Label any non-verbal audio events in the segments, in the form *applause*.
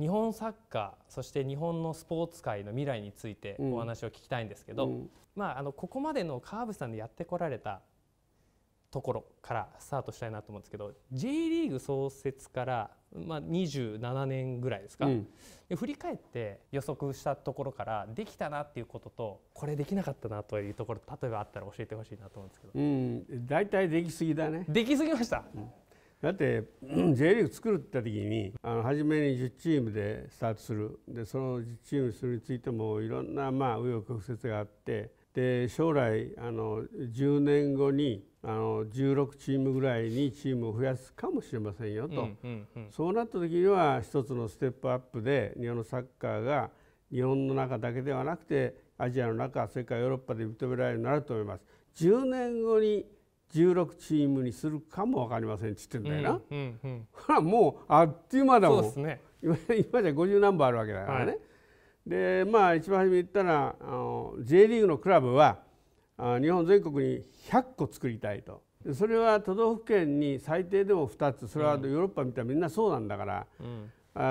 日本サッカーそして日本のスポーツ界の未来についてお話を聞きたいんですけど、うん、まあ、あのここまでの川淵さんでやってこられたところからスタートしたいなと思うんですけど J リーグ創設から、まあ、27年ぐらいですか、うん、で振り返って予測したところからできたなっていうこととこれできなかったなというところ例えばあったら教えてほしいなと思うんですけど、うん、だいたいできすぎだねできすぎました、うんだって J リーグ作るって時にあの初めに10チームでスタートするでその10チームにするについてもいろんなまあ紆余曲折があってで将来あの10年後にあの16チームぐらいにチームを増やすかもしれませんよと、うんうんうん、そうなった時には一つのステップアップで日本のサッカーが日本の中だけではなくてアジアの中それからヨーロッパで認められるようになると思います。10年後に16チームにするかも分かりませんっつってんだよな、うんうん、ほらもうあっという間だもん、ね、今 *laughs* 今じゃ50何本あるわけだからね、はい、でまあ一番初め言ったらあの J リーグのクラブはあ日本全国に100個作りたいとそれは都道府県に最低でも2つそれはヨーロッパ見たらみんなそうなんだから、う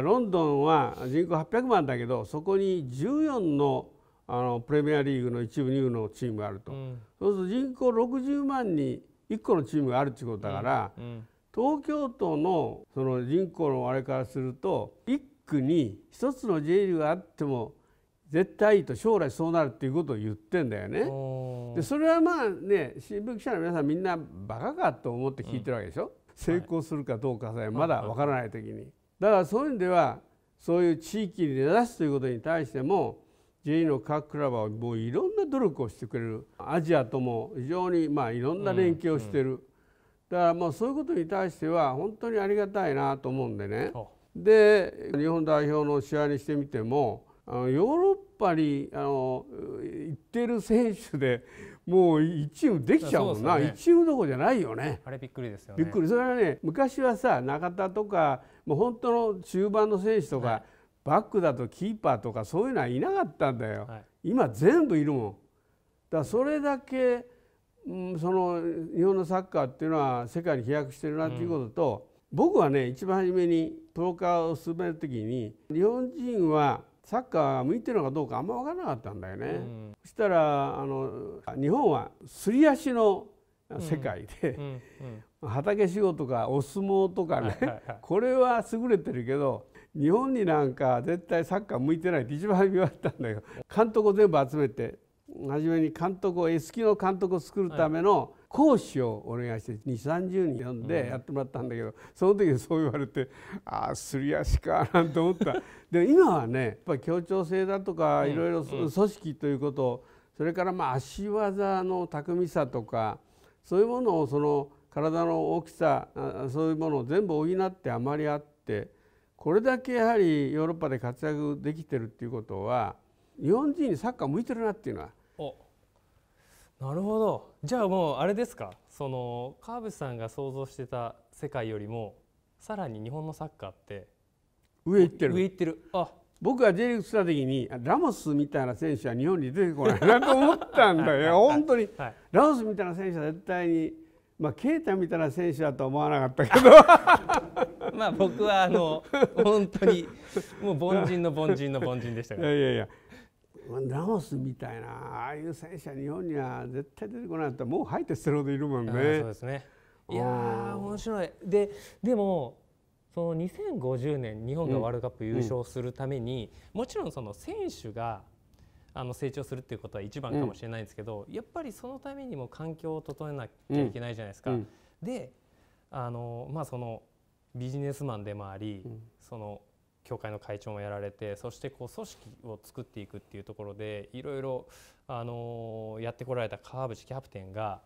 ん、ロンドンは人口800万だけどそこに14のあのプレミアリーグの一部二部のチームがあると、うん、そうすると人口60万に1個のチームがあるっていうことだから、うんうん、東京都のその人口のあれからすると1区に1つの J リーグがあっても絶対いいと将来そうなるっていうことを言ってんだよね。でそれはまあね新聞記者の皆さんみんなバカかと思って聞いてるわけでしょ、うん、成功するかどうかさえまだわからない時に。だからそういう意味ではそういう地域に出だすということに対しても J の各クラブはもういろんな努力をしてくれるアジアとも非常にまあいろんな連携をしてる、うんうん、だからもうそういうことに対しては本当にありがたいなと思うんでねで日本代表の試合にしてみてもあのヨーロッパにあの行ってる選手でもう1チームできちゃうもんな、ね、1チームどこじゃないよねあれびっくりですよねびっくりそれはね昔はさ中田とかもう本当の中盤の選手とか、はいバックだとキーパーとかそういうのはいなかったんだよ、はい、今全部いるもんだからそれだけ、うん、その日本のサッカーっていうのは世界に飛躍してるなっていうことと、うん、僕はね一番初めにプロ化を進める時に日本人はサッカーが向いてるのかどうかあんま分からなかったんだよね、うん、そしたらあの日本はすり足の世界で、畑仕事かお相撲とかね、はいはいはい、これは優れてるけど日本になんか絶対サッカー向いてないって一番言われたんだけど監督を全部集めて初めに監督を S 級の監督を作るための講師をお願いして2 3 0人呼んでやってもらったんだけど、その時そう言われてああすり足かなんて思った *laughs* でも今はねやっぱり協調性だとかいろいろ組織ということそれからまあ足技の巧みさとかそういうものをその体の大きさそういうものを全部補ってあまりあって。これだけやはりヨーロッパで活躍できてるっていうことは日本人にサッカー向いてるなっていうのは。なるほどじゃあもうあれですかその川淵さんが想像してた世界よりもさらに日本のサッカーって上行ってる上行ってるあ僕が J リーグ来た時にラモスみたいな選手は日本に出てこない *laughs* なと思ったんだよ本当に、はい、ラモスみたいな選手は絶対にまあ啓太みたいな選手だとは思わなかったけどまあ僕はあの本当にもう凡人の凡人の凡人でしたから。いやいやラモスみたいなああいう選手は日本には絶対出てこないともう入って捨てるほどいるもんね。そうですねいや面白いででもその2050年日本がワールドカップ優勝するために、うん、もちろんその選手があの成長するっていうことは一番かもしれないんですけど、うん、やっぱりそのためにも環境を整えなきゃいけないじゃないですか。うん、であのまあそのビジネスマンでもあり、うん、その協会の会長もやられてそしてこう組織を作っていくっていうところでいろいろあのやってこられた川淵キャプテンが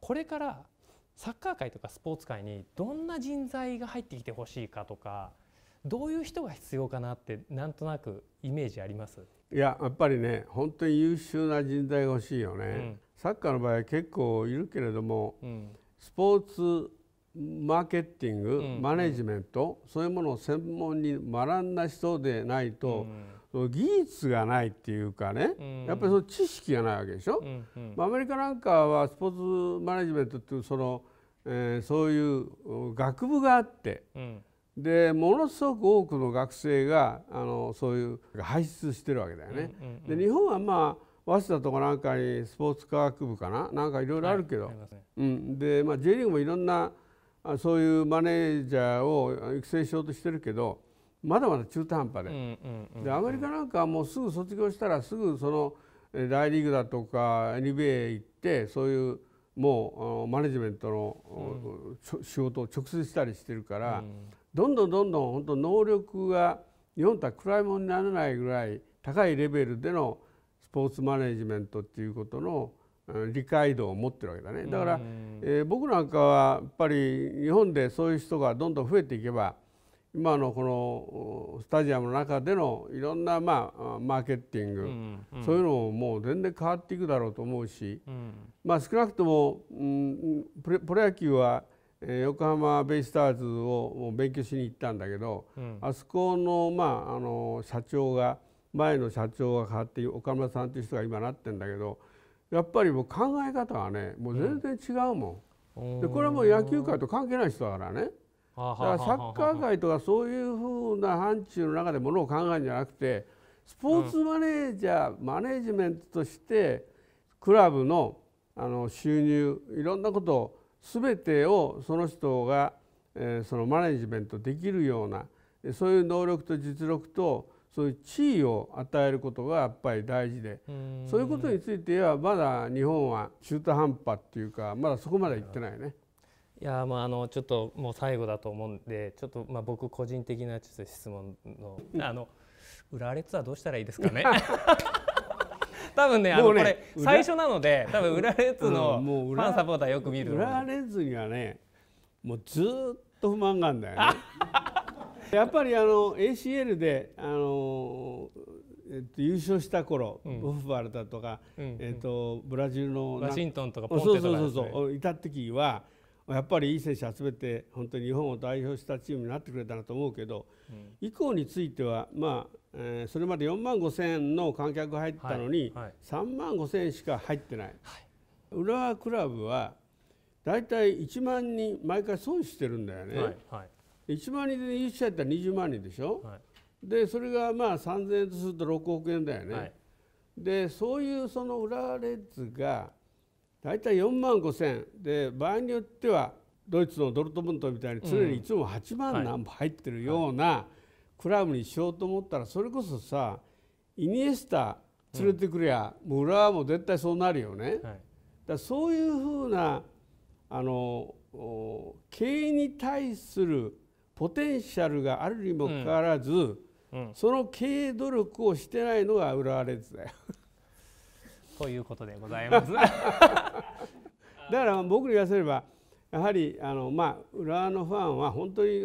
これからサッカー界とかスポーツ界にどんな人材が入ってきてほしいかとかどういう人が必要かなってなんとなくイメージありますいややっぱりね本当に優秀な人材が欲しいよね、うん、サッカーの場合は結構いるけれども、うん、スポーツマーケティング、マネジメント、うん、そういうものを専門に学んだ人でないと、うん、技術がないっていうかね、うん、やっぱりその知識がないわけでしょ、うんうん、まあ、アメリカなんかはスポーツマネジメントっていうその、えー、そういう学部があって、でものすごく多くの学生があのそういう輩出してるわけだよね。で日本はまあ早稲田とかなんかにスポーツ科学部かななんかいろいろあるけど、はいね、うん、で、まあ、J リーグもいろんなそういうマネージャーを育成しようとしてるけどまだまだ中途半端でうんうん、でアメリカなんかはもうすぐ卒業したらすぐその大リーグだとか NBA 行ってそういうもうマネジメントの、仕事を直接したりしてるから、どんどんどんどん本当能力が日本とは暗いものにならないぐらい高いレベルでのスポーツマネジメントっていうことの理解度を持ってるわけだねだから、えー、僕なんかはやっぱり日本でそういう人がどんどん増えていけば今のこのスタジアムの中でのいろんな、まあ、マーケティング、うんうん、そういうのももう全然変わっていくだろうと思うし、うん、まあ、少なくとも、うん、プロ野球は、えー、横浜ベイスターズを勉強しに行ったんだけど、うん、あそこの,、まあ、あの社長が前の社長が変わって岡村さんという人が今なってるんだけど。やっぱりもう考え方はねもう全然違うもん、うん、でこれはもう野球界と関係ない人だからねだからサッカー界とかそういうふうな範疇の中でものを考えるんじゃなくてスポーツマネージャー、うん、マネージメントとしてクラブのあの収入いろんなことを全てをその人が、えー、そのマネージメントできるようなそういう能力と実力とそういう地位を与えることがやっぱり大事でそういうことについてはまだ日本は中途半端っていうかまだそこまでいってないね。いやまああのちょっともう最後だと思うんでちょっとまあ僕個人的なちょっと質問のあの浦和はどうしたらいいですかね。*laughs* 多分ね、あのこれ最初なので、多分裏列のファンサポーターよく見る。浦和レにはね、もうずっと不満があるんだよね。*laughs* やっぱりあの ACL であの、えっと、優勝した頃、うん、ボフバルだとか、うんうん、えっと、ブラジルのワシントンとかポンテとか、ね、そうそうそういた時はやっぱりいい選手集めて本当に日本を代表したチームになってくれたなと思うけど、以降についてはまあ、えー、それまで4万5千円の観客入ったのに、は3万5千円しか入ってない、はい、浦和クラブはだいたい1万人毎回損してるんだよね。はいはい1万人で1社やったら20万人でしょ、はい、でそれがまあ3000円とすると6億円だよね、はい、でそういうその裏レッズが大体4万5千で場合によってはドイツのドルトムントみたいに常にいつも8万何本入ってるようなクラブにしようと思ったらそれこそさイニエスタ連れてくりゃ、もう裏はも絶対そうなるよね、はい、だそういうふうなあの経営に対するポテンシャルがあるにもかかわらず、うん、その経営努力をしてないのが浦和レッズだよ。*laughs* ということでございます。*laughs* だから僕に言わせればやはりあの、まあ、浦和のファンは本当に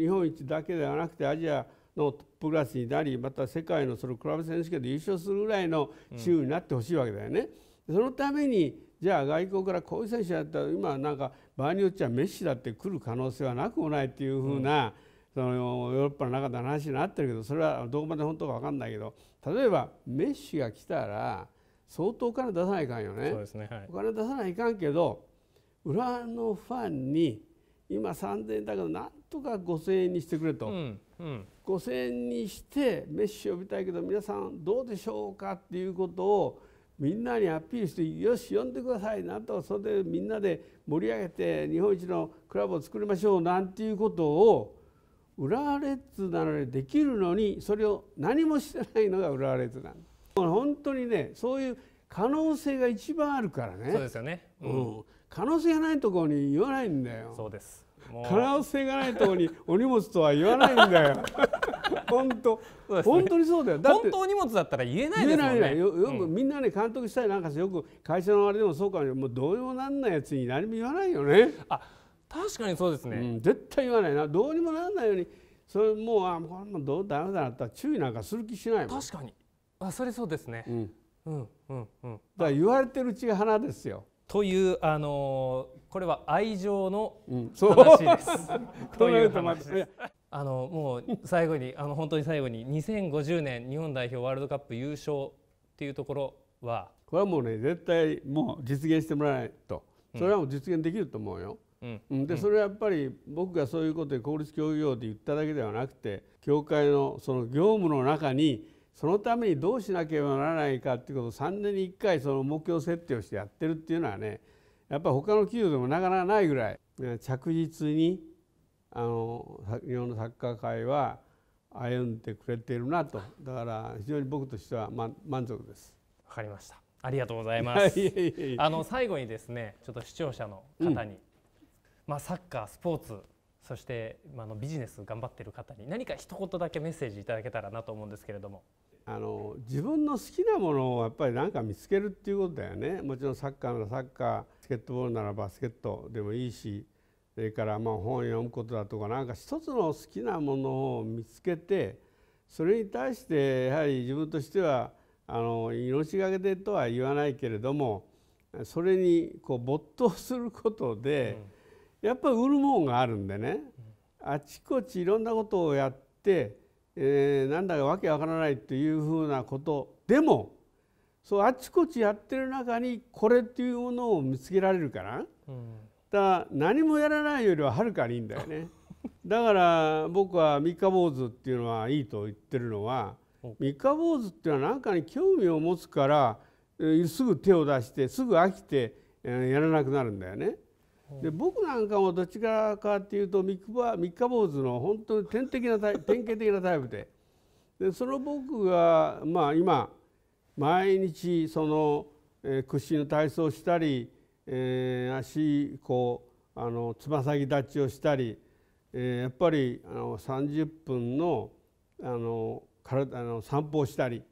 日本一だけではなくてアジアのトップクラスになりまた世界のそのクラブ選手権で優勝するぐらいのチームになってほしいわけだよね。うん、そのためにじゃあ外交からこういう選手だったら今なんか場合によっちゃメッシだって来る可能性はなくもないっていうふうな、そのヨーロッパの中で話になってるけどそれはどこまで本当か分かんないけど例えばメッシが来たら相当お金出さないかんよねね、はい、お金出さないかんけど裏のファンに今3000円だけどなんとか5000円にしてくれと、うんうん、5000円にしてメッシ呼びたいけど皆さんどうでしょうかっていうことをみんなにアピールして「よし呼んでください」なんとそれでみんなで盛り上げて日本一のクラブを作りましょうなんていうことを浦和レッズなのでできるのにそれを何もしてないのが浦和レッズなん本当にねそういう可能性が一番あるからね。そうですよね、うん、うん、可能性がないところに言わないんだよ。そうです必ず性がないとこにお荷物とは言わないんだよ *laughs* 本当、ね、本当にそうだよだ本当荷物だったら言えないですもんね言えよく、うん、みんなね監督したりなんかよく会社のあれでもそうかももうどうにもなんないやつに何も言わないよねあ確かにそうですね、うん、絶対言わないなどうにもならないようにそれもうあもうどうだめだなったら注意なんかする気しないもん確かにあそれそうですね、うん、うんうんうんだから言われてるうちが花ですよというあのーこれは愛情の話です。うん、という話です。あのもう最後にあの本当に最後に2050年日本代表ワールドカップ優勝っていうところはこれはもうね絶対もう実現してもらわないとそれはもう実現できると思うよ。うんでそれはやっぱり僕がそういうことで公立競技業で言っただけではなくて協会のその業務の中にそのためにどうしなければならないかっていうことを3年に1回その目標設定をしてやってるっていうのはねやっぱ他の企業でもなかなかないぐらい着実にあの日本のサッカー界は歩んでくれているなとだから非常に僕としては満足です。わかりましたありがとうございます。あの最後にですね、ちょっと視聴者の方に、うん、まあサッカー、スポーツ、そしてまあのビジネス頑張ってる方に何か一言だけメッセージいただけたらなと思うんですけれども。あの自分の好きなものをやっぱり何か見つけるっていうことだよねもちろんサッカーならサッカースケットボールならバスケットでもいいしそれからまあ本を読むことだとか何か一つの好きなものを見つけてそれに対してやはり自分としてはあの命がけでとは言わないけれどもそれにこう没頭することで、やっぱり売るもんがあるんでね、あちこちいろんなことをやってえー、なんだかわけわからないというふうなことでもそうあちこちやってる中にこれっていうものを見つけられるから、うん、だ何もやらないよりははるかにいいんだよね。*laughs* だから僕は三日坊主っていうのはいいと言ってるのは三日坊主っていうのは何かに興味を持つからすぐ手を出してすぐ飽きてやらなくなるんだよね。で僕なんかもどっちかかっていうと三日坊主の本当に典的な *laughs* 典型的なタイプででその僕がまあ今毎日その、えー、屈伸の体操をしたり、えー、足こうあのつま先立ちをしたり、えー、やっぱりあの30分のあの体あの散歩をしたり、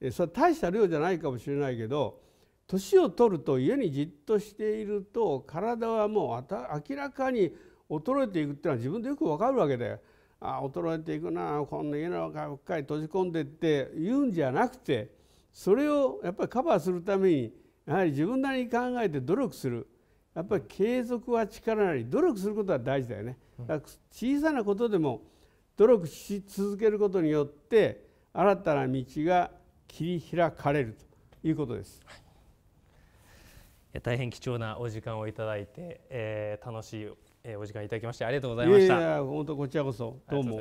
えー、それ大した量じゃないかもしれないけど年を取ると家にじっとしていると体はもう明らかに衰えていくっていうのは自分でよくわかるわけであ衰えていくなこんな家の中ばっかり閉じ込んでって言うんじゃなくてそれをやっぱりカバーするためにやはり自分なりに考えて努力するやっぱり継続は力なり努力することは大事だよね。だから小さなことでも努力し続けることによって新たな道が切り開かれるということです。はい大変貴重なお時間をいただいて、えー、楽しいお時間いただきましてありがとうございました。いやいや本当こちらこそどうも。